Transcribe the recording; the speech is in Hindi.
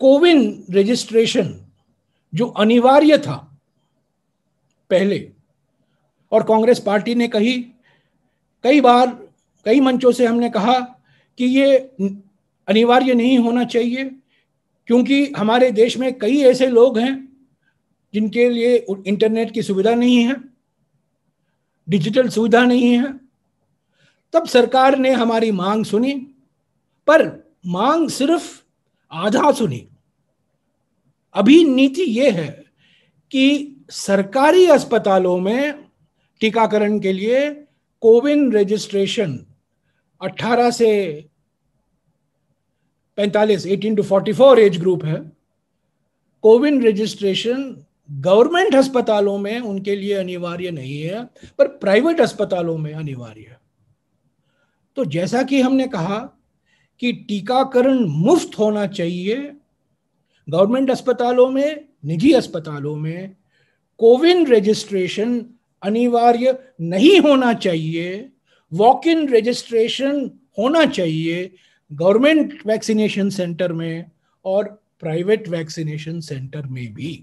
कोविन रजिस्ट्रेशन जो अनिवार्य था पहले और कांग्रेस पार्टी ने कही कई बार कई मंचों से हमने कहा कि ये अनिवार्य नहीं होना चाहिए क्योंकि हमारे देश में कई ऐसे लोग हैं जिनके लिए इंटरनेट की सुविधा नहीं है डिजिटल सुविधा नहीं है तब सरकार ने हमारी मांग सुनी पर मांग सिर्फ आधा सुनी अभी नीति ये है कि सरकारी अस्पतालों में टीकाकरण के लिए कोविन रजिस्ट्रेशन 18 से 45 18 टू 44 एज ग्रुप है कोविन रजिस्ट्रेशन गवर्नमेंट अस्पतालों में उनके लिए अनिवार्य नहीं है पर प्राइवेट अस्पतालों में अनिवार्य है तो जैसा कि हमने कहा कि टीकाकरण मुफ्त होना चाहिए गवर्नमेंट अस्पतालों में निजी अस्पतालों में कोविन रजिस्ट्रेशन अनिवार्य नहीं होना चाहिए वॉक इन रजिस्ट्रेशन होना चाहिए गवर्नमेंट वैक्सीनेशन सेंटर में और प्राइवेट वैक्सीनेशन सेंटर में भी